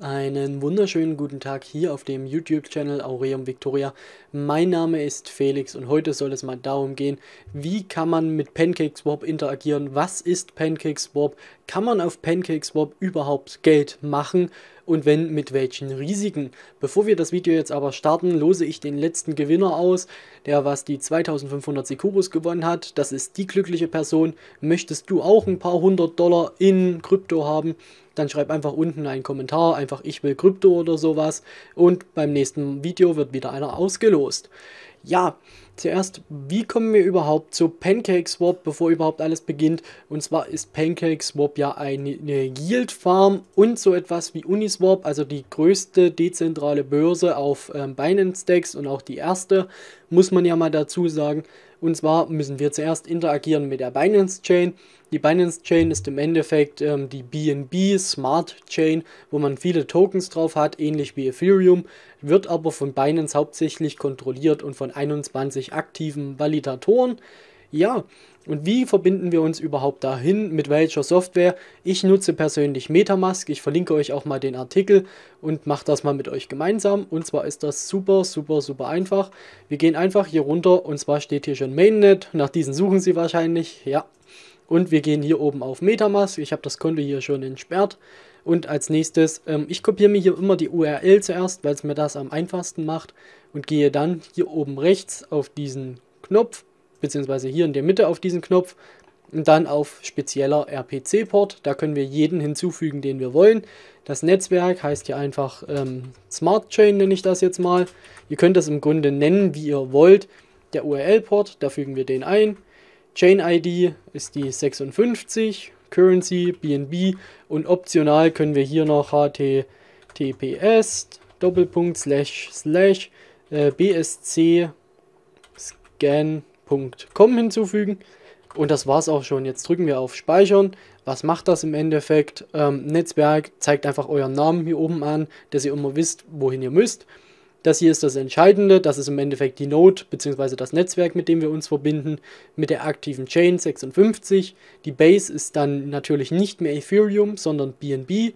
Einen wunderschönen guten Tag hier auf dem YouTube-Channel Aureum Victoria. Mein Name ist Felix und heute soll es mal darum gehen, wie kann man mit PancakeSwap interagieren, was ist PancakeSwap, kann man auf PancakeSwap überhaupt Geld machen und wenn, mit welchen Risiken? Bevor wir das Video jetzt aber starten, lose ich den letzten Gewinner aus, der was die 2500 Sekubus gewonnen hat. Das ist die glückliche Person. Möchtest du auch ein paar hundert Dollar in Krypto haben? Dann schreib einfach unten einen Kommentar, einfach ich will Krypto oder sowas. Und beim nächsten Video wird wieder einer ausgelost. Ja, Zuerst, wie kommen wir überhaupt zu PancakeSwap, bevor überhaupt alles beginnt? Und zwar ist PancakeSwap ja eine, eine Yield Farm und so etwas wie Uniswap, also die größte dezentrale Börse auf ähm, Binance Stacks und auch die erste muss man ja mal dazu sagen. Und zwar müssen wir zuerst interagieren mit der Binance Chain. Die Binance Chain ist im Endeffekt ähm, die BNB Smart Chain, wo man viele Tokens drauf hat, ähnlich wie Ethereum, wird aber von Binance hauptsächlich kontrolliert und von 21 aktiven Validatoren. Ja, und wie verbinden wir uns überhaupt dahin? Mit welcher Software? Ich nutze persönlich Metamask. Ich verlinke euch auch mal den Artikel und mache das mal mit euch gemeinsam. Und zwar ist das super, super, super einfach. Wir gehen einfach hier runter und zwar steht hier schon Mainnet. Nach diesen suchen sie wahrscheinlich. Ja. Und wir gehen hier oben auf Metamask. Ich habe das Konto hier schon entsperrt. Und als nächstes, ähm, ich kopiere mir hier immer die URL zuerst, weil es mir das am einfachsten macht. Und gehe dann hier oben rechts auf diesen Knopf beziehungsweise hier in der Mitte auf diesen Knopf und dann auf spezieller RPC-Port. Da können wir jeden hinzufügen, den wir wollen. Das Netzwerk heißt hier einfach ähm, Smart Chain, nenne ich das jetzt mal. Ihr könnt das im Grunde nennen, wie ihr wollt. Der URL-Port, da fügen wir den ein. Chain-ID ist die 56, Currency, BNB und optional können wir hier noch HTTPS Doppelpunkt slash slash äh, BSC scan .com hinzufügen. Und das war's auch schon. Jetzt drücken wir auf Speichern. Was macht das im Endeffekt? Ähm, Netzwerk zeigt einfach euren Namen hier oben an, dass ihr immer wisst, wohin ihr müsst. Das hier ist das Entscheidende. Das ist im Endeffekt die Node bzw. das Netzwerk, mit dem wir uns verbinden, mit der aktiven Chain 56. Die Base ist dann natürlich nicht mehr Ethereum, sondern BNB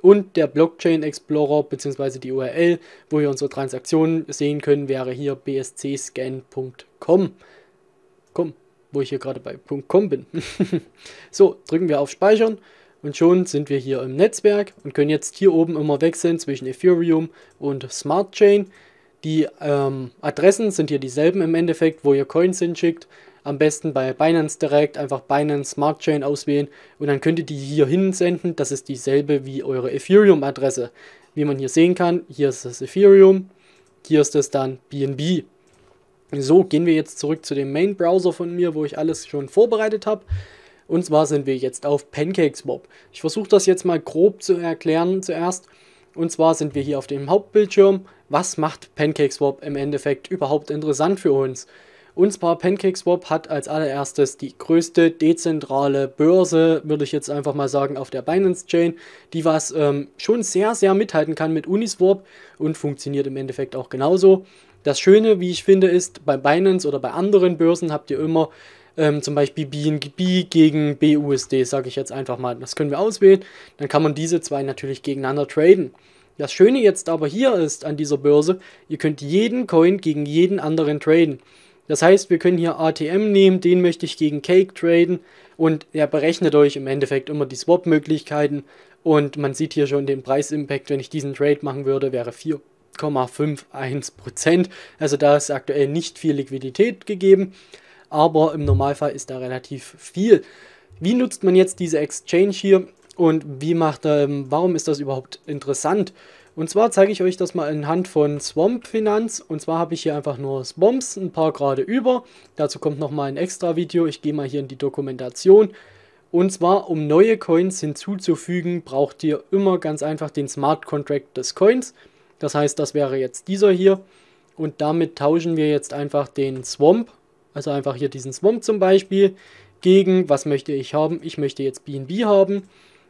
und der Blockchain Explorer bzw. die URL, wo wir unsere Transaktionen sehen können, wäre hier bscscan.com. .com, wo ich hier gerade bei .com bin. so, drücken wir auf Speichern und schon sind wir hier im Netzwerk und können jetzt hier oben immer wechseln zwischen Ethereum und Smart Chain. Die ähm, Adressen sind hier dieselben im Endeffekt, wo ihr Coins hinschickt. Am besten bei Binance direkt einfach Binance Smart Chain auswählen und dann könnt ihr die hier hin senden. Das ist dieselbe wie eure Ethereum-Adresse. Wie man hier sehen kann, hier ist das Ethereum, hier ist das dann BNB. So, gehen wir jetzt zurück zu dem Main-Browser von mir, wo ich alles schon vorbereitet habe. Und zwar sind wir jetzt auf PancakeSwap. Ich versuche das jetzt mal grob zu erklären zuerst. Und zwar sind wir hier auf dem Hauptbildschirm. Was macht PancakeSwap im Endeffekt überhaupt interessant für uns? Und zwar PancakeSwap hat als allererstes die größte dezentrale Börse, würde ich jetzt einfach mal sagen, auf der Binance Chain, die was ähm, schon sehr, sehr mithalten kann mit Uniswap und funktioniert im Endeffekt auch genauso. Das Schöne, wie ich finde, ist, bei Binance oder bei anderen Börsen habt ihr immer ähm, zum Beispiel BNB gegen BUSD, sage ich jetzt einfach mal. Das können wir auswählen. Dann kann man diese zwei natürlich gegeneinander traden. Das Schöne jetzt aber hier ist an dieser Börse, ihr könnt jeden Coin gegen jeden anderen traden. Das heißt, wir können hier ATM nehmen, den möchte ich gegen Cake traden und er berechnet euch im Endeffekt immer die Swap-Möglichkeiten und man sieht hier schon den Preisimpact, wenn ich diesen Trade machen würde, wäre 4. 0,51 Prozent. Also da ist aktuell nicht viel Liquidität gegeben, aber im Normalfall ist da relativ viel. Wie nutzt man jetzt diese Exchange hier und wie macht, ähm, warum ist das überhaupt interessant? Und zwar zeige ich euch das mal anhand von Swamp Finanz. Und zwar habe ich hier einfach nur Swamps, ein paar gerade über. Dazu kommt nochmal ein extra Video. Ich gehe mal hier in die Dokumentation. Und zwar, um neue Coins hinzuzufügen, braucht ihr immer ganz einfach den Smart Contract des Coins. Das heißt, das wäre jetzt dieser hier. Und damit tauschen wir jetzt einfach den Swamp, also einfach hier diesen Swamp zum Beispiel, gegen, was möchte ich haben? Ich möchte jetzt BNB haben.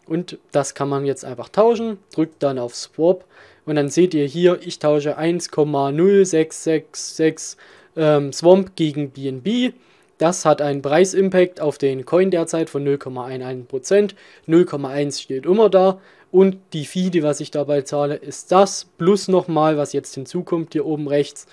Und das kann man jetzt einfach tauschen. Drückt dann auf Swap. Und dann seht ihr hier, ich tausche 1,0666 ähm, Swamp gegen BNB. Das hat einen Preisimpact auf den Coin derzeit von 0,11%. 0,1 steht immer da und die FIDE, was ich dabei zahle, ist das plus nochmal, was jetzt hinzukommt, hier oben rechts,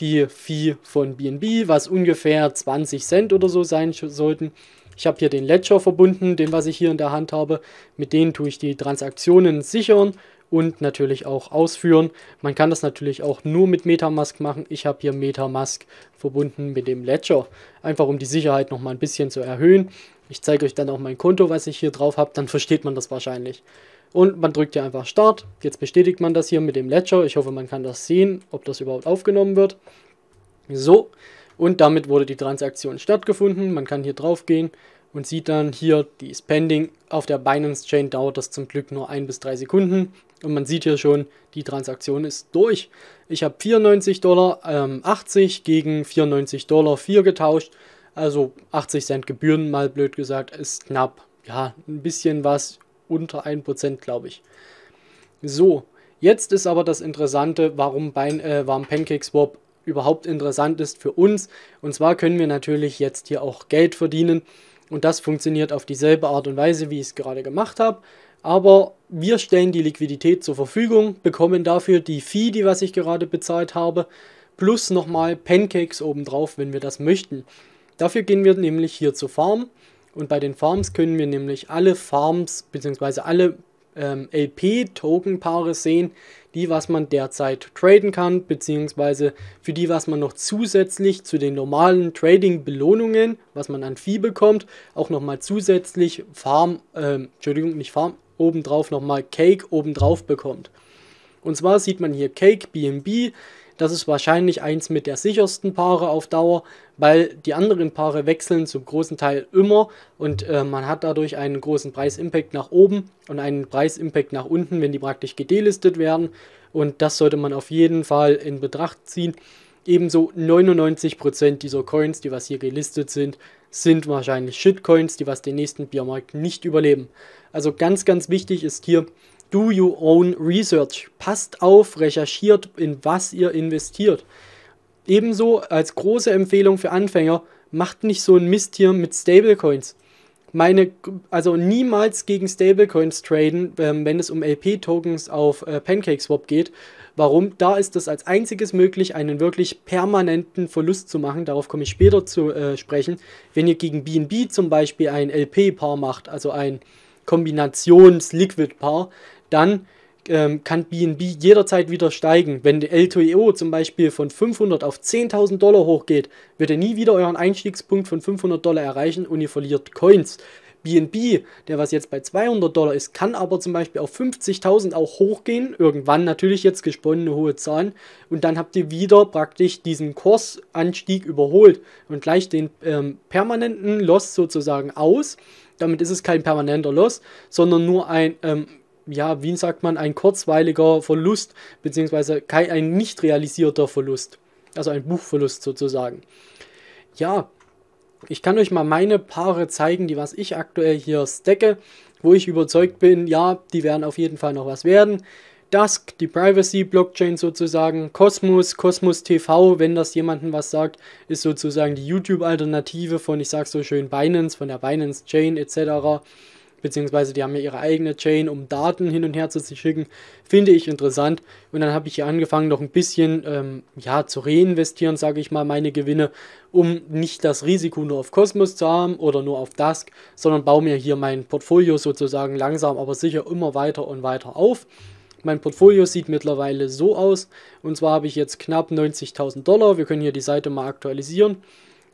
die Fee von BNB, was ungefähr 20 Cent oder so sein sollten. Ich habe hier den Ledger verbunden, den was ich hier in der Hand habe. Mit denen tue ich die Transaktionen sichern und natürlich auch ausführen. Man kann das natürlich auch nur mit Metamask machen. Ich habe hier Metamask verbunden mit dem Ledger, einfach um die Sicherheit nochmal ein bisschen zu erhöhen. Ich zeige euch dann auch mein Konto, was ich hier drauf habe, dann versteht man das wahrscheinlich. Und man drückt hier einfach Start. Jetzt bestätigt man das hier mit dem Ledger. Ich hoffe, man kann das sehen, ob das überhaupt aufgenommen wird. So, und damit wurde die Transaktion stattgefunden. Man kann hier drauf gehen und sieht dann hier, die ist pending. Auf der Binance Chain dauert das zum Glück nur ein bis drei Sekunden. Und man sieht hier schon, die Transaktion ist durch. Ich habe 94 Dollar ähm, 80 gegen 94 Dollar 4 getauscht. Also 80 Cent Gebühren mal blöd gesagt ist knapp. Ja, ein bisschen was unter 1%, glaube ich. So, jetzt ist aber das Interessante, warum, Bein, äh, warum Pancake Swap überhaupt interessant ist für uns. Und zwar können wir natürlich jetzt hier auch Geld verdienen. Und das funktioniert auf dieselbe Art und Weise, wie ich es gerade gemacht habe. Aber wir stellen die Liquidität zur Verfügung, bekommen dafür die Fee, die was ich gerade bezahlt habe, plus nochmal Pancakes obendrauf, wenn wir das möchten. Dafür gehen wir nämlich hier zur Farm und bei den Farms können wir nämlich alle Farms bzw. alle ähm, LP-Token-Paare sehen, die was man derzeit traden kann, bzw. für die was man noch zusätzlich zu den normalen Trading-Belohnungen, was man an Vieh bekommt, auch nochmal zusätzlich Farm, äh, Entschuldigung, nicht Farm, obendrauf nochmal Cake obendrauf bekommt. Und zwar sieht man hier Cake BNB, das ist wahrscheinlich eins mit der sichersten Paare auf Dauer, weil die anderen Paare wechseln zum großen Teil immer und äh, man hat dadurch einen großen Preisimpact nach oben und einen Preisimpact nach unten, wenn die praktisch gedelistet werden. Und das sollte man auf jeden Fall in Betracht ziehen. Ebenso 99% dieser Coins, die was hier gelistet sind, sind wahrscheinlich Shitcoins, die was den nächsten Biermarkt nicht überleben. Also ganz, ganz wichtig ist hier, do your own research. Passt auf, recherchiert, in was ihr investiert. Ebenso als große Empfehlung für Anfänger, macht nicht so ein Mist hier mit Stablecoins. Meine, also niemals gegen Stablecoins traden, ähm, wenn es um LP-Tokens auf äh, PancakeSwap geht. Warum? Da ist es als einziges möglich, einen wirklich permanenten Verlust zu machen. Darauf komme ich später zu äh, sprechen. Wenn ihr gegen BNB zum Beispiel ein LP-Paar macht, also ein Kombinations-Liquid-Paar, dann ähm, kann BNB jederzeit wieder steigen. Wenn der LTO e zum Beispiel von 500 auf 10.000 Dollar hochgeht, wird ihr nie wieder euren Einstiegspunkt von 500 Dollar erreichen und ihr verliert Coins. BNB, der was jetzt bei 200 Dollar ist, kann aber zum Beispiel auf 50.000 auch hochgehen. Irgendwann natürlich jetzt gesponnene hohe Zahlen. Und dann habt ihr wieder praktisch diesen Kursanstieg überholt und gleich den ähm, permanenten Loss sozusagen aus. Damit ist es kein permanenter Loss, sondern nur ein ähm, ja, wie sagt man, ein kurzweiliger Verlust, beziehungsweise kein, ein nicht realisierter Verlust. Also ein Buchverlust sozusagen. Ja, ich kann euch mal meine Paare zeigen, die was ich aktuell hier stecke, wo ich überzeugt bin, ja, die werden auf jeden Fall noch was werden. Dusk, die Privacy-Blockchain sozusagen, Cosmos, Cosmos TV, wenn das jemandem was sagt, ist sozusagen die YouTube-Alternative von, ich sag so schön, Binance, von der Binance Chain etc beziehungsweise die haben ja ihre eigene Chain, um Daten hin und her zu schicken, finde ich interessant. Und dann habe ich hier angefangen, noch ein bisschen ähm, ja, zu reinvestieren, sage ich mal, meine Gewinne, um nicht das Risiko nur auf Cosmos zu haben oder nur auf Dask, sondern baue mir hier mein Portfolio sozusagen langsam, aber sicher immer weiter und weiter auf. Mein Portfolio sieht mittlerweile so aus. Und zwar habe ich jetzt knapp 90.000 Dollar. Wir können hier die Seite mal aktualisieren.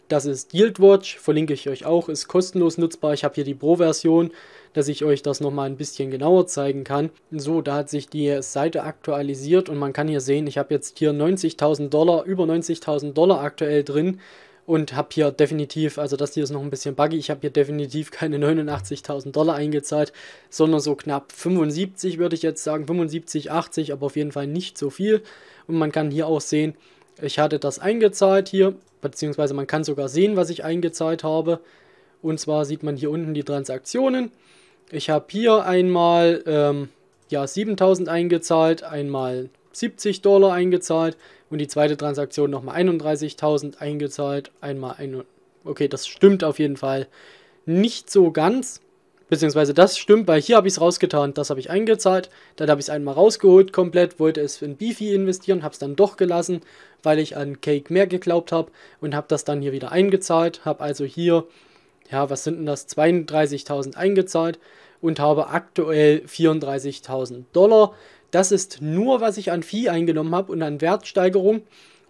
Das ist YieldWatch, verlinke ich euch auch, ist kostenlos nutzbar. Ich habe hier die Pro-Version dass ich euch das nochmal ein bisschen genauer zeigen kann. So, da hat sich die Seite aktualisiert und man kann hier sehen, ich habe jetzt hier 90.000 Dollar, über 90.000 Dollar aktuell drin und habe hier definitiv, also das hier ist noch ein bisschen buggy, ich habe hier definitiv keine 89.000 Dollar eingezahlt, sondern so knapp 75 würde ich jetzt sagen, 75, 80, aber auf jeden Fall nicht so viel. Und man kann hier auch sehen, ich hatte das eingezahlt hier, beziehungsweise man kann sogar sehen, was ich eingezahlt habe. Und zwar sieht man hier unten die Transaktionen. Ich habe hier einmal ähm, ja, 7000 eingezahlt, einmal 70 Dollar eingezahlt und die zweite Transaktion nochmal 31.000 eingezahlt, einmal ein. Okay, das stimmt auf jeden Fall nicht so ganz. Beziehungsweise das stimmt, weil hier habe ich es rausgetan, das habe ich eingezahlt, dann habe ich es einmal rausgeholt komplett, wollte es in Bifi investieren, habe es dann doch gelassen, weil ich an Cake mehr geglaubt habe und habe das dann hier wieder eingezahlt, habe also hier, ja was sind denn das, 32.000 eingezahlt, und habe aktuell 34.000 Dollar. Das ist nur, was ich an Vieh eingenommen habe und an Wertsteigerung.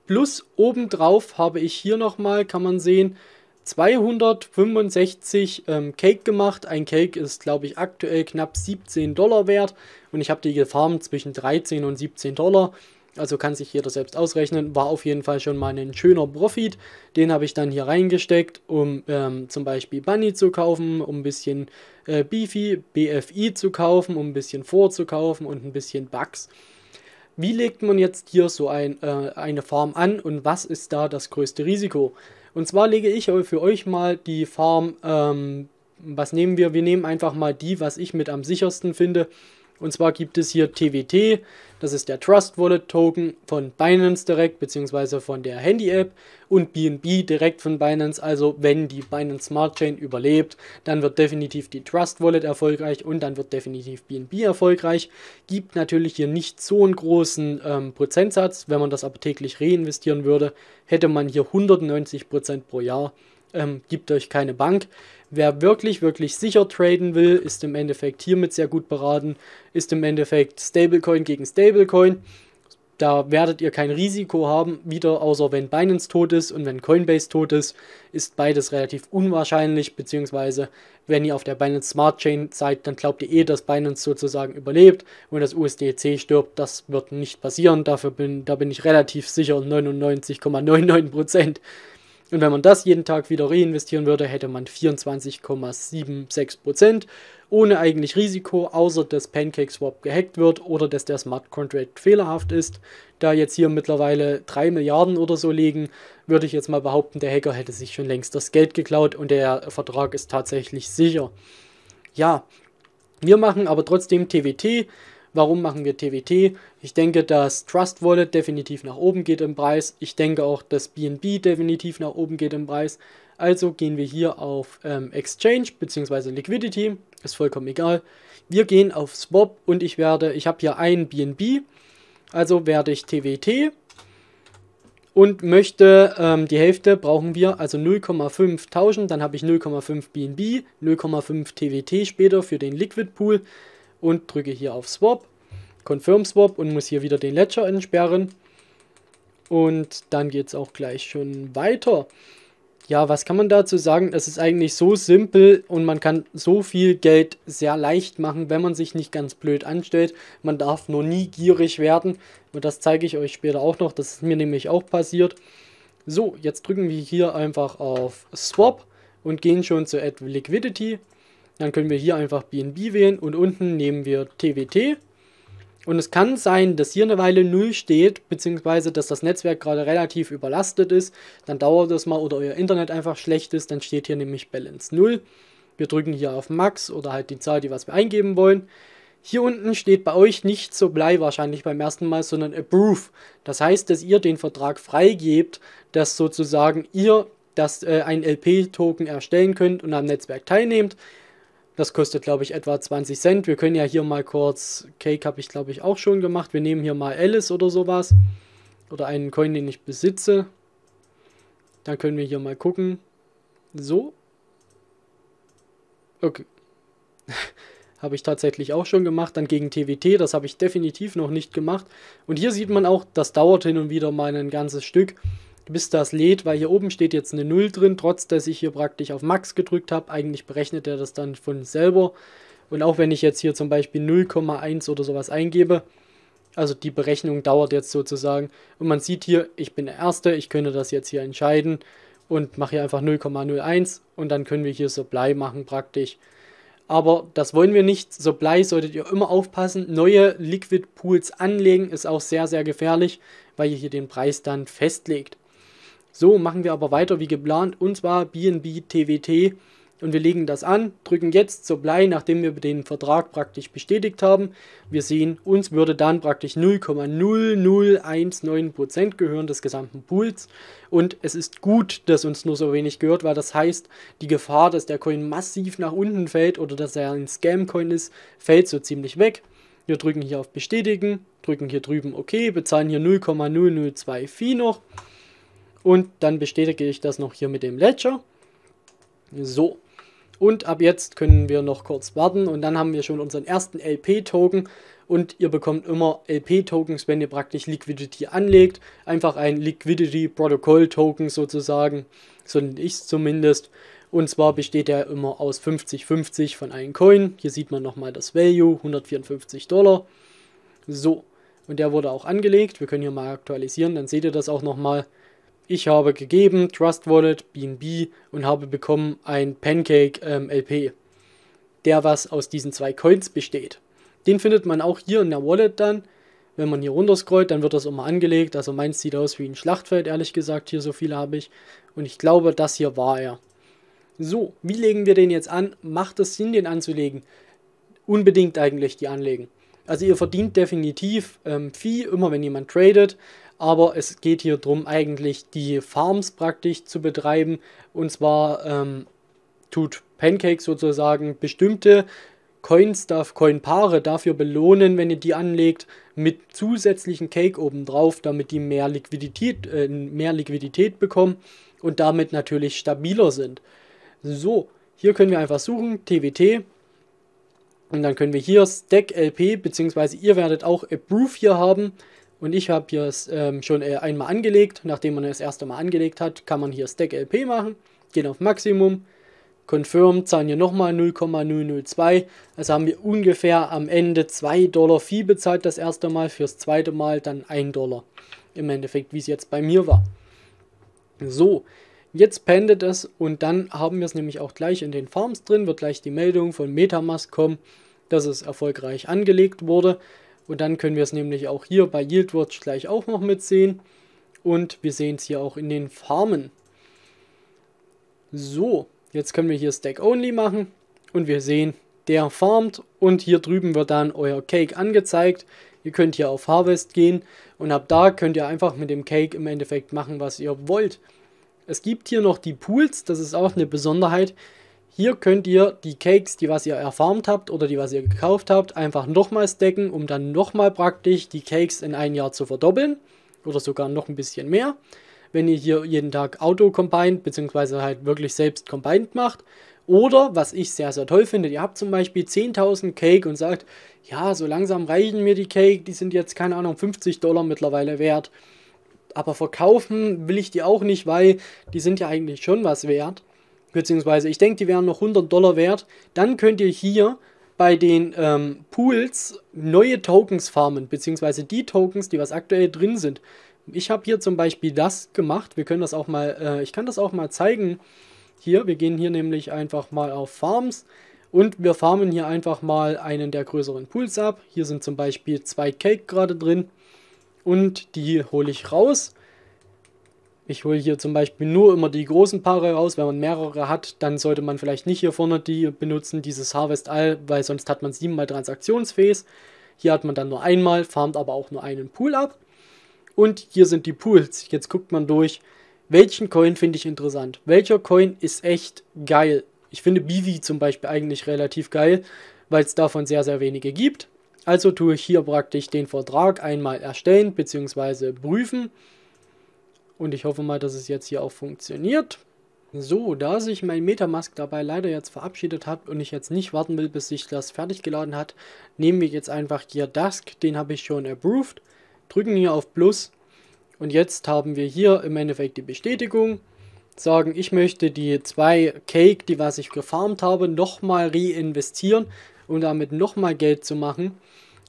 Plus obendrauf habe ich hier nochmal, kann man sehen, 265 ähm, Cake gemacht. Ein Cake ist, glaube ich, aktuell knapp 17 Dollar wert und ich habe die gefarmt zwischen 13 und 17 Dollar. Also kann sich jeder selbst ausrechnen. War auf jeden Fall schon mal ein schöner Profit. Den habe ich dann hier reingesteckt, um ähm, zum Beispiel Bunny zu kaufen, um ein bisschen äh, Beefy, BFI zu kaufen, um ein bisschen vorzukaufen und ein bisschen Bugs. Wie legt man jetzt hier so ein, äh, eine Farm an und was ist da das größte Risiko? Und zwar lege ich für euch mal die Farm, ähm, was nehmen wir? Wir nehmen einfach mal die, was ich mit am sichersten finde. Und zwar gibt es hier TWT, das ist der Trust Wallet Token von Binance direkt bzw. von der Handy App und BNB direkt von Binance. Also wenn die Binance Smart Chain überlebt, dann wird definitiv die Trust Wallet erfolgreich und dann wird definitiv BNB erfolgreich. Gibt natürlich hier nicht so einen großen ähm, Prozentsatz. Wenn man das aber täglich reinvestieren würde, hätte man hier 190% pro Jahr. Ähm, gibt euch keine Bank. Wer wirklich, wirklich sicher traden will, ist im Endeffekt hiermit sehr gut beraten, ist im Endeffekt Stablecoin gegen Stablecoin. Da werdet ihr kein Risiko haben, wieder außer wenn Binance tot ist und wenn Coinbase tot ist, ist beides relativ unwahrscheinlich, beziehungsweise wenn ihr auf der Binance Smart Chain seid, dann glaubt ihr eh, dass Binance sozusagen überlebt und das USDC stirbt. Das wird nicht passieren, dafür bin, da bin ich relativ sicher, 99,99%. ,99%. Und wenn man das jeden Tag wieder reinvestieren würde, hätte man 24,76% ohne eigentlich Risiko, außer dass Pancake Swap gehackt wird oder dass der Smart Contract fehlerhaft ist. Da jetzt hier mittlerweile 3 Milliarden oder so liegen, würde ich jetzt mal behaupten, der Hacker hätte sich schon längst das Geld geklaut und der Vertrag ist tatsächlich sicher. Ja, wir machen aber trotzdem TWT Warum machen wir TWT? Ich denke, dass Trust Wallet definitiv nach oben geht im Preis. Ich denke auch, dass BNB definitiv nach oben geht im Preis. Also gehen wir hier auf ähm, Exchange bzw. Liquidity, ist vollkommen egal. Wir gehen auf Swap und ich werde, ich habe hier ein BNB, also werde ich TWT und möchte ähm, die Hälfte brauchen wir, also 0,5 tauschen, dann habe ich 0,5 BNB, 0,5 TWT später für den Liquid Pool und drücke hier auf Swap, Confirm Swap und muss hier wieder den Ledger entsperren. Und dann geht es auch gleich schon weiter. Ja, was kann man dazu sagen? Es ist eigentlich so simpel und man kann so viel Geld sehr leicht machen, wenn man sich nicht ganz blöd anstellt. Man darf nur nie gierig werden. Und das zeige ich euch später auch noch. Das ist mir nämlich auch passiert. So, jetzt drücken wir hier einfach auf Swap und gehen schon zu Add Liquidity. Dann können wir hier einfach BNB wählen und unten nehmen wir TWT. Und es kann sein, dass hier eine Weile 0 steht, beziehungsweise dass das Netzwerk gerade relativ überlastet ist. Dann dauert das mal oder euer Internet einfach schlecht ist. Dann steht hier nämlich Balance 0. Wir drücken hier auf Max oder halt die Zahl, die was wir eingeben wollen. Hier unten steht bei euch nicht so Blei wahrscheinlich beim ersten Mal, sondern Approve. Das heißt, dass ihr den Vertrag freigebt, dass sozusagen ihr das, äh, ein LP-Token erstellen könnt und am Netzwerk teilnehmt. Das kostet, glaube ich, etwa 20 Cent. Wir können ja hier mal kurz, Cake habe ich, glaube ich, auch schon gemacht. Wir nehmen hier mal Alice oder sowas. Oder einen Coin, den ich besitze. Dann können wir hier mal gucken. So. Okay. habe ich tatsächlich auch schon gemacht. Dann gegen TWT, das habe ich definitiv noch nicht gemacht. Und hier sieht man auch, das dauert hin und wieder mal ein ganzes Stück bis das lädt, weil hier oben steht jetzt eine 0 drin, trotz dass ich hier praktisch auf Max gedrückt habe. Eigentlich berechnet er das dann von selber. Und auch wenn ich jetzt hier zum Beispiel 0,1 oder sowas eingebe, also die Berechnung dauert jetzt sozusagen. Und man sieht hier, ich bin der Erste, ich könnte das jetzt hier entscheiden und mache hier einfach 0,01 und dann können wir hier Supply machen praktisch. Aber das wollen wir nicht. Supply solltet ihr immer aufpassen. Neue Liquid Pools anlegen ist auch sehr, sehr gefährlich, weil ihr hier den Preis dann festlegt. So machen wir aber weiter wie geplant und zwar BNB TWT und wir legen das an, drücken jetzt Supply, nachdem wir den Vertrag praktisch bestätigt haben. Wir sehen, uns würde dann praktisch 0,0019% gehören des gesamten Pools. Und es ist gut, dass uns nur so wenig gehört, weil das heißt, die Gefahr, dass der Coin massiv nach unten fällt oder dass er ein Scam-Coin ist, fällt so ziemlich weg. Wir drücken hier auf Bestätigen, drücken hier drüben OK, bezahlen hier 0,002 Fee noch. Und dann bestätige ich das noch hier mit dem Ledger. So. Und ab jetzt können wir noch kurz warten und dann haben wir schon unseren ersten LP-Token. Und ihr bekommt immer LP-Tokens, wenn ihr praktisch Liquidity anlegt. Einfach ein Liquidity protokoll Token sozusagen, so nenne ich es zumindest. Und zwar besteht er immer aus 50-50 von einem Coin. Hier sieht man nochmal das Value, 154 Dollar. So, und der wurde auch angelegt. Wir können hier mal aktualisieren, dann seht ihr das auch nochmal. mal ich habe gegeben Trust Wallet, BNB und habe bekommen ein Pancake ähm, LP, der was aus diesen zwei Coins besteht. Den findet man auch hier in der Wallet dann. Wenn man hier runter scrollt, dann wird das immer angelegt. Also meins sieht aus wie ein Schlachtfeld, ehrlich gesagt. Hier so viele habe ich. Und ich glaube, das hier war er. So, wie legen wir den jetzt an? Macht es Sinn, den anzulegen? Unbedingt eigentlich die anlegen. Also ihr verdient definitiv ähm, Fee, immer wenn jemand tradet aber es geht hier darum, eigentlich die Farms praktisch zu betreiben. Und zwar ähm, tut Pancake sozusagen bestimmte Coins, darf, Coin-Paare dafür belohnen, wenn ihr die anlegt, mit zusätzlichen Cake obendrauf, damit die mehr Liquidität, äh, mehr Liquidität bekommen und damit natürlich stabiler sind. So, hier können wir einfach suchen, TWT. Und dann können wir hier Stack LP, beziehungsweise ihr werdet auch Approve hier haben. Und ich habe hier ähm, schon äh, einmal angelegt. Nachdem man das erste Mal angelegt hat, kann man hier Stack LP machen. Gehen auf Maximum. Confirm zahlen hier nochmal 0,002. Also haben wir ungefähr am Ende 2 Dollar Fee bezahlt das erste Mal. Fürs zweite Mal dann 1 Dollar. Im Endeffekt, wie es jetzt bei mir war. So, jetzt pendet es und dann haben wir es nämlich auch gleich in den Farms drin. Wird gleich die Meldung von Metamask kommen, dass es erfolgreich angelegt wurde. Und dann können wir es nämlich auch hier bei YieldWatch gleich auch noch mitsehen. Und wir sehen es hier auch in den Farmen. So, jetzt können wir hier Stack Only machen. Und wir sehen, der farmt. Und hier drüben wird dann euer Cake angezeigt. Ihr könnt hier auf Harvest gehen. Und ab da könnt ihr einfach mit dem Cake im Endeffekt machen, was ihr wollt. Es gibt hier noch die Pools. Das ist auch eine Besonderheit. Hier könnt ihr die Cakes, die was ihr erfarmt habt oder die was ihr gekauft habt, einfach nochmal stacken, um dann nochmal praktisch die Cakes in ein Jahr zu verdoppeln oder sogar noch ein bisschen mehr. Wenn ihr hier jeden Tag Auto-Combined bzw. halt wirklich selbst Combined macht oder, was ich sehr, sehr toll finde, ihr habt zum Beispiel 10.000 Cake und sagt, ja, so langsam reichen mir die Cake, die sind jetzt, keine Ahnung, 50 Dollar mittlerweile wert. Aber verkaufen will ich die auch nicht, weil die sind ja eigentlich schon was wert beziehungsweise ich denke, die wären noch 100 Dollar wert, dann könnt ihr hier bei den ähm, Pools neue Tokens farmen, beziehungsweise die Tokens, die was aktuell drin sind. Ich habe hier zum Beispiel das gemacht. Wir können das auch mal, äh, ich kann das auch mal zeigen. Hier, wir gehen hier nämlich einfach mal auf Farms und wir farmen hier einfach mal einen der größeren Pools ab. Hier sind zum Beispiel zwei Cake gerade drin und die hole ich raus. Ich hole hier zum Beispiel nur immer die großen Paare raus. Wenn man mehrere hat, dann sollte man vielleicht nicht hier vorne die benutzen, dieses Harvest All, weil sonst hat man siebenmal Transaktionsphase. Hier hat man dann nur einmal, farmt aber auch nur einen Pool ab. Und hier sind die Pools. Jetzt guckt man durch, welchen Coin finde ich interessant. Welcher Coin ist echt geil? Ich finde Bivi zum Beispiel eigentlich relativ geil, weil es davon sehr, sehr wenige gibt. Also tue ich hier praktisch den Vertrag einmal erstellen bzw. prüfen und ich hoffe mal, dass es jetzt hier auch funktioniert. So, da sich mein Metamask dabei leider jetzt verabschiedet hat und ich jetzt nicht warten will, bis sich das fertig geladen hat, nehmen wir jetzt einfach hier Dusk, den habe ich schon approved, drücken hier auf Plus und jetzt haben wir hier im Endeffekt die Bestätigung, sagen, ich möchte die zwei Cake, die was ich gefarmt habe, nochmal reinvestieren, um damit nochmal Geld zu machen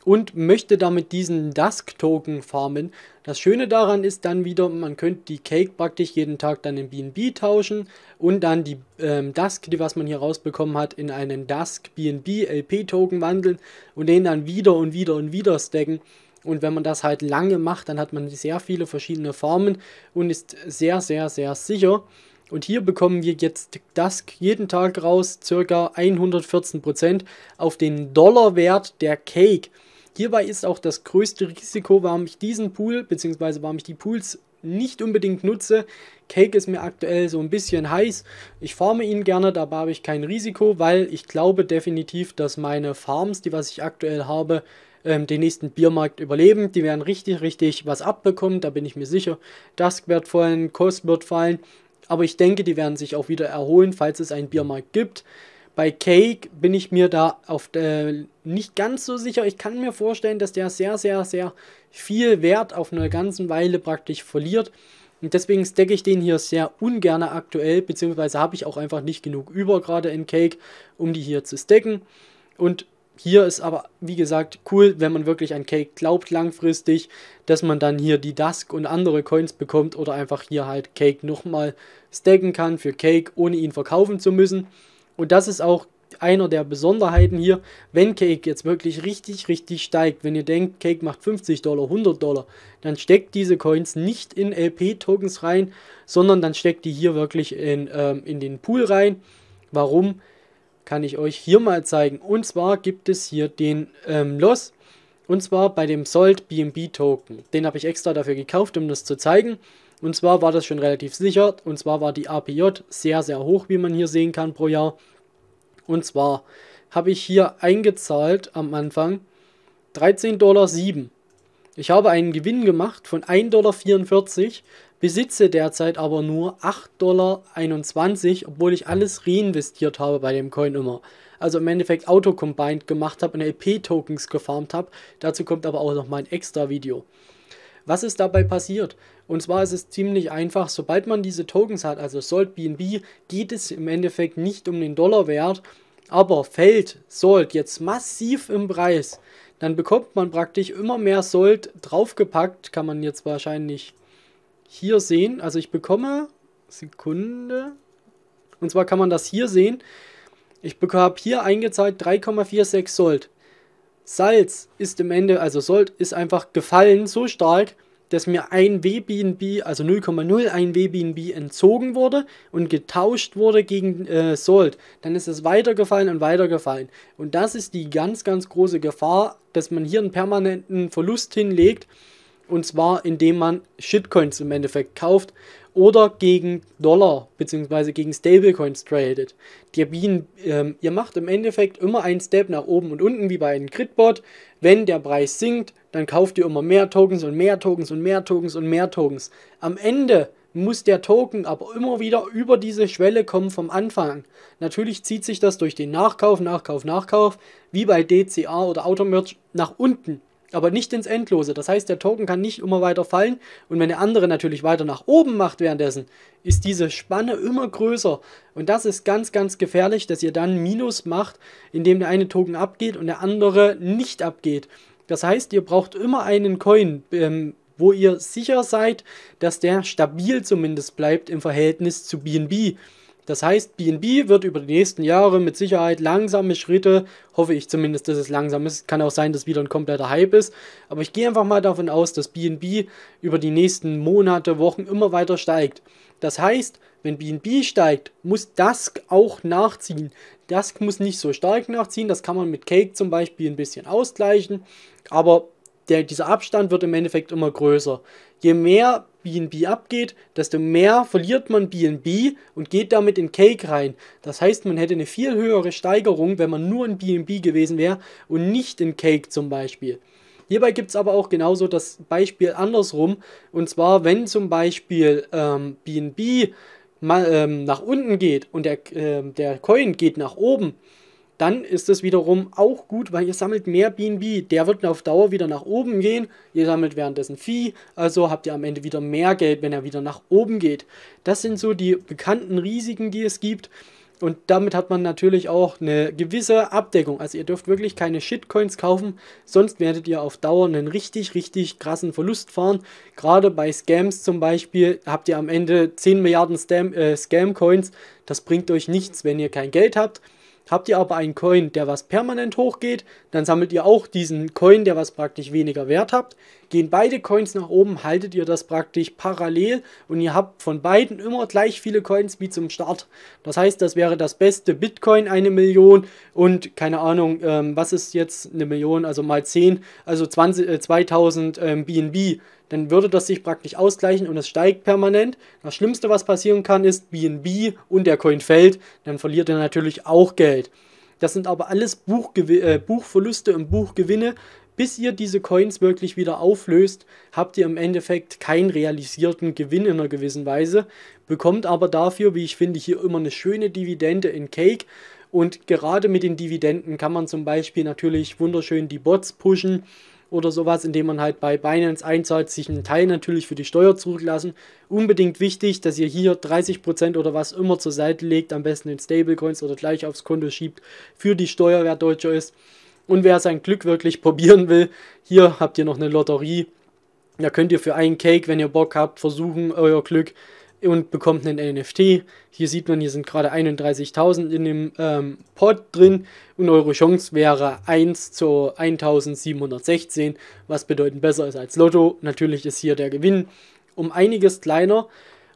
und möchte damit diesen Dusk-Token farmen. Das Schöne daran ist dann wieder, man könnte die Cake praktisch jeden Tag dann in BNB tauschen und dann die ähm, Dusk, die was man hier rausbekommen hat, in einen Dusk BNB LP-Token wandeln und den dann wieder und wieder und wieder stacken. Und wenn man das halt lange macht, dann hat man sehr viele verschiedene Farmen und ist sehr, sehr, sehr sicher. Und hier bekommen wir jetzt Dusk jeden Tag raus, circa 114% auf den Dollarwert der Cake. Hierbei ist auch das größte Risiko, warum ich diesen Pool, bzw. warum ich die Pools nicht unbedingt nutze. Cake ist mir aktuell so ein bisschen heiß. Ich farme ihn gerne, dabei habe ich kein Risiko, weil ich glaube definitiv, dass meine Farms, die was ich aktuell habe, ähm, den nächsten Biermarkt überleben. Die werden richtig, richtig was abbekommen, da bin ich mir sicher. Dusk wird fallen, Kost wird fallen. Aber ich denke, die werden sich auch wieder erholen, falls es einen Biermarkt gibt. Bei Cake bin ich mir da auf, äh, nicht ganz so sicher. Ich kann mir vorstellen, dass der sehr, sehr, sehr viel Wert auf einer ganzen Weile praktisch verliert. Und deswegen stecke ich den hier sehr ungern aktuell, beziehungsweise habe ich auch einfach nicht genug über gerade in Cake, um die hier zu stacken. Und hier ist aber, wie gesagt, cool, wenn man wirklich an Cake glaubt langfristig, dass man dann hier die Dusk und andere Coins bekommt oder einfach hier halt Cake nochmal stacken kann für Cake, ohne ihn verkaufen zu müssen. Und das ist auch einer der Besonderheiten hier, wenn Cake jetzt wirklich richtig, richtig steigt, wenn ihr denkt, Cake macht 50 Dollar, 100 Dollar, dann steckt diese Coins nicht in LP-Tokens rein, sondern dann steckt die hier wirklich in, ähm, in den Pool rein. Warum, kann ich euch hier mal zeigen. Und zwar gibt es hier den ähm, Loss, und zwar bei dem Sold BNB Token. Den habe ich extra dafür gekauft, um das zu zeigen. Und zwar war das schon relativ sicher, und zwar war die APJ sehr, sehr hoch, wie man hier sehen kann pro Jahr. Und zwar habe ich hier eingezahlt am Anfang 13,07 Dollar. Ich habe einen Gewinn gemacht von 1,44 Dollar, besitze derzeit aber nur 8,21 Dollar, obwohl ich alles reinvestiert habe bei dem Coin immer. Also im Endeffekt Auto-Combined gemacht habe und LP-Tokens gefarmt habe. Dazu kommt aber auch nochmal ein extra Video. Was ist dabei passiert? Und zwar ist es ziemlich einfach, sobald man diese Tokens hat, also Sold BNB, geht es im Endeffekt nicht um den Dollarwert, aber fällt Sold jetzt massiv im Preis, dann bekommt man praktisch immer mehr Sold draufgepackt, kann man jetzt wahrscheinlich hier sehen. Also ich bekomme, Sekunde, und zwar kann man das hier sehen, ich habe hier eingezahlt 3,46 Sold. Salz ist im Ende, also Sold ist einfach gefallen so stark, dass mir ein WBNB, also 0,01 WBNB entzogen wurde und getauscht wurde gegen äh, Sold. Dann ist es weitergefallen und weitergefallen. Und das ist die ganz, ganz große Gefahr, dass man hier einen permanenten Verlust hinlegt. Und zwar indem man Shitcoins im Endeffekt kauft oder gegen Dollar bzw. gegen Stablecoins tradet. Die Bienen, ähm, ihr macht im Endeffekt immer einen Step nach oben und unten wie bei einem Gridbot. Wenn der Preis sinkt, dann kauft ihr immer mehr Tokens und mehr Tokens und mehr Tokens und mehr Tokens. Am Ende muss der Token aber immer wieder über diese Schwelle kommen vom Anfang. Natürlich zieht sich das durch den Nachkauf, Nachkauf, Nachkauf, wie bei DCA oder Automerch nach unten aber nicht ins Endlose. Das heißt, der Token kann nicht immer weiter fallen und wenn der andere natürlich weiter nach oben macht währenddessen, ist diese Spanne immer größer und das ist ganz, ganz gefährlich, dass ihr dann Minus macht, indem der eine Token abgeht und der andere nicht abgeht. Das heißt, ihr braucht immer einen Coin, ähm, wo ihr sicher seid, dass der stabil zumindest bleibt im Verhältnis zu BNB. Das heißt, BNB wird über die nächsten Jahre mit Sicherheit langsame Schritte, hoffe ich zumindest, dass es langsam ist, kann auch sein, dass wieder ein kompletter Hype ist, aber ich gehe einfach mal davon aus, dass BNB über die nächsten Monate, Wochen immer weiter steigt. Das heißt, wenn BNB steigt, muss Dask auch nachziehen. Dask muss nicht so stark nachziehen, das kann man mit Cake zum Beispiel ein bisschen ausgleichen, aber der, dieser Abstand wird im Endeffekt immer größer. Je mehr BNB abgeht, desto mehr verliert man BNB und geht damit in Cake rein. Das heißt, man hätte eine viel höhere Steigerung, wenn man nur in BNB gewesen wäre und nicht in Cake zum Beispiel. Hierbei gibt es aber auch genauso das Beispiel andersrum. Und zwar, wenn zum Beispiel ähm, BNB mal, ähm, nach unten geht und der, ähm, der Coin geht nach oben, dann ist das wiederum auch gut, weil ihr sammelt mehr BNB. Der wird auf Dauer wieder nach oben gehen. Ihr sammelt währenddessen Vieh, also habt ihr am Ende wieder mehr Geld, wenn er wieder nach oben geht. Das sind so die bekannten Risiken, die es gibt. Und damit hat man natürlich auch eine gewisse Abdeckung. Also ihr dürft wirklich keine Shitcoins kaufen, sonst werdet ihr auf Dauer einen richtig, richtig krassen Verlust fahren. Gerade bei Scams zum Beispiel habt ihr am Ende 10 Milliarden äh, Scam-Coins. Äh, Scam das bringt euch nichts, wenn ihr kein Geld habt. Habt ihr aber einen Coin, der was permanent hochgeht, dann sammelt ihr auch diesen Coin, der was praktisch weniger wert habt. Gehen beide Coins nach oben, haltet ihr das praktisch parallel und ihr habt von beiden immer gleich viele Coins wie zum Start. Das heißt, das wäre das beste Bitcoin eine Million und keine Ahnung, ähm, was ist jetzt eine Million, also mal 10, also 20, äh, 2000 ähm, BNB dann würde das sich praktisch ausgleichen und es steigt permanent. Das Schlimmste, was passieren kann, ist BNB und der Coin fällt, dann verliert er natürlich auch Geld. Das sind aber alles Buchgew äh, Buchverluste und Buchgewinne. Bis ihr diese Coins wirklich wieder auflöst, habt ihr im Endeffekt keinen realisierten Gewinn in einer gewissen Weise, bekommt aber dafür, wie ich finde, hier immer eine schöne Dividende in Cake. Und gerade mit den Dividenden kann man zum Beispiel natürlich wunderschön die Bots pushen oder sowas, indem man halt bei Binance einzahlt, sich einen Teil natürlich für die Steuer zurücklassen. Unbedingt wichtig, dass ihr hier 30% oder was immer zur Seite legt, am besten in Stablecoins oder gleich aufs Konto schiebt für die Steuer, wer Deutscher ist. Und wer sein Glück wirklich probieren will, hier habt ihr noch eine Lotterie. Da könnt ihr für einen Cake, wenn ihr Bock habt, versuchen, euer Glück und bekommt einen NFT. Hier sieht man, hier sind gerade 31.000 in dem ähm, Pod drin und eure Chance wäre 1 zu 1716, was bedeutend besser ist als Lotto. Natürlich ist hier der Gewinn um einiges kleiner.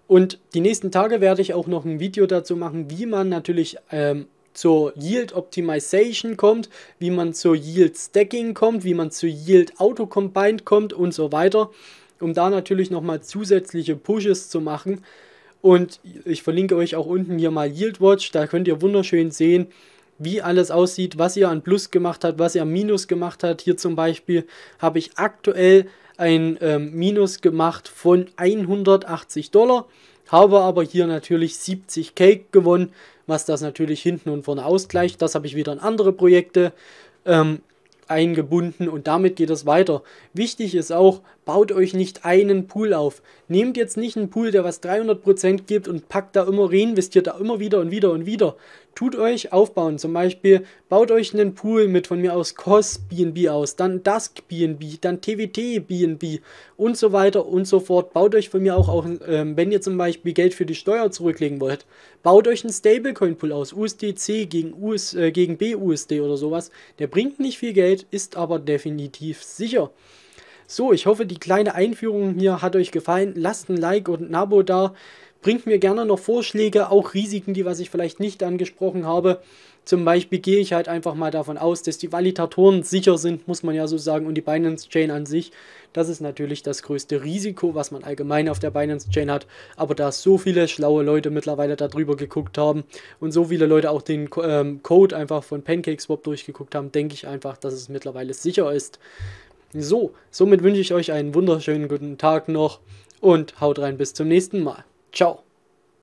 Und die nächsten Tage werde ich auch noch ein Video dazu machen, wie man natürlich ähm, zur Yield Optimization kommt, wie man zur Yield Stacking kommt, wie man zu Yield Auto Combined kommt und so weiter um da natürlich nochmal zusätzliche Pushes zu machen. Und ich verlinke euch auch unten hier mal YieldWatch, da könnt ihr wunderschön sehen, wie alles aussieht, was ihr an Plus gemacht habt, was ihr an Minus gemacht habt. Hier zum Beispiel habe ich aktuell ein ähm, Minus gemacht von 180 Dollar, habe aber hier natürlich 70 Cake gewonnen, was das natürlich hinten und vorne ausgleicht. Das habe ich wieder in andere Projekte ähm, eingebunden und damit geht es weiter. Wichtig ist auch, baut euch nicht einen Pool auf. Nehmt jetzt nicht einen Pool, der was 300% gibt und packt da immer, reinvestiert da immer wieder und wieder und wieder. Tut euch aufbauen. Zum Beispiel baut euch einen Pool mit von mir aus COS BNB aus, dann Dusk BNB, dann TWT BNB und so weiter und so fort. Baut euch von mir auch, auch ähm, wenn ihr zum Beispiel Geld für die Steuer zurücklegen wollt, baut euch einen Stablecoin Pool aus, USDC gegen, US, äh, gegen BUSD oder sowas. Der bringt nicht viel Geld, ist aber definitiv sicher. So, ich hoffe, die kleine Einführung hier hat euch gefallen. Lasst ein Like und ein Abo da. Bringt mir gerne noch Vorschläge, auch Risiken, die was ich vielleicht nicht angesprochen habe. Zum Beispiel gehe ich halt einfach mal davon aus, dass die Validatoren sicher sind, muss man ja so sagen, und die Binance Chain an sich. Das ist natürlich das größte Risiko, was man allgemein auf der Binance Chain hat. Aber da so viele schlaue Leute mittlerweile darüber geguckt haben und so viele Leute auch den ähm, Code einfach von PancakeSwap durchgeguckt haben, denke ich einfach, dass es mittlerweile sicher ist. So, somit wünsche ich euch einen wunderschönen guten Tag noch und haut rein bis zum nächsten Mal. Ciao.